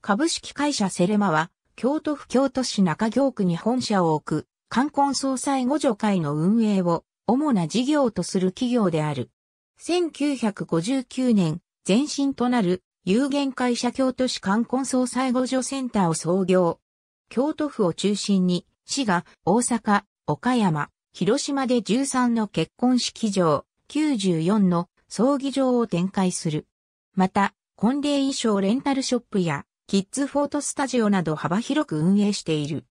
株式会社セレマは、京都府京都市中京区に本社を置く、冠婚葬祭互助会の運営を、主な事業とする企業である。1959年、前身となる、有限会社京都市冠婚葬祭互助センターを創業。京都府を中心に、市が大阪、岡山、広島で13の結婚式場、94の葬儀場を展開する。また、婚礼衣装レンタルショップやキッズフォートスタジオなど幅広く運営している。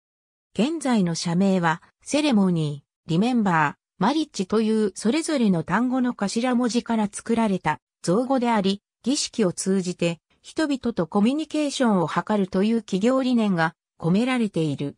現在の社名は、セレモニー、リメンバー、マリッジというそれぞれの単語の頭文字から作られた造語であり、儀式を通じて人々とコミュニケーションを図るという企業理念が込められている。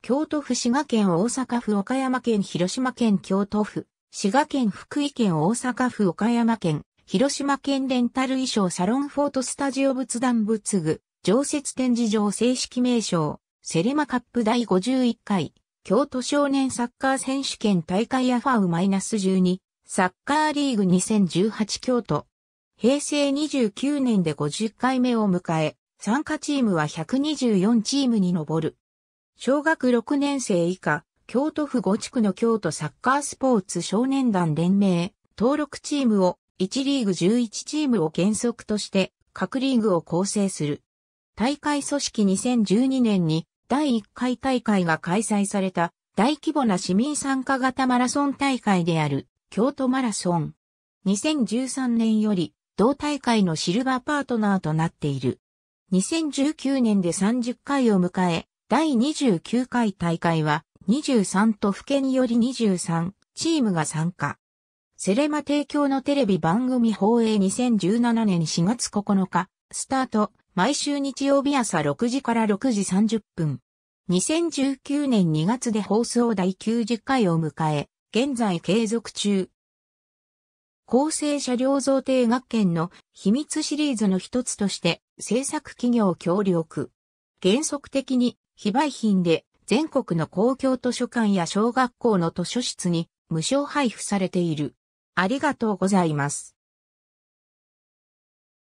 京都府滋賀県大阪府岡山県広島県京都府滋賀県福井県大阪府岡山県広島県レンタル衣装サロンフォートスタジオ仏壇仏具、常設展示場正式名称、セレマカップ第51回、京都少年サッカー選手権大会アファウマイナス -12、サッカーリーグ2018京都。平成29年で50回目を迎え、参加チームは124チームに上る。小学6年生以下、京都府5地区の京都サッカースポーツ少年団連盟、登録チームを1リーグ11チームを原則として各リーグを構成する。大会組織2012年に第1回大会が開催された大規模な市民参加型マラソン大会である京都マラソン。2013年より同大会のシルバーパートナーとなっている。2019年で30回を迎え、第29回大会は23都府県により23チームが参加。セレマ提供のテレビ番組放映2017年4月9日、スタート、毎週日曜日朝6時から6時30分。2019年2月で放送第90回を迎え、現在継続中。厚生車両贈呈学研の秘密シリーズの一つとして制作企業協力。原則的に非売品で全国の公共図書館や小学校の図書室に無償配布されている。ありがとうございます。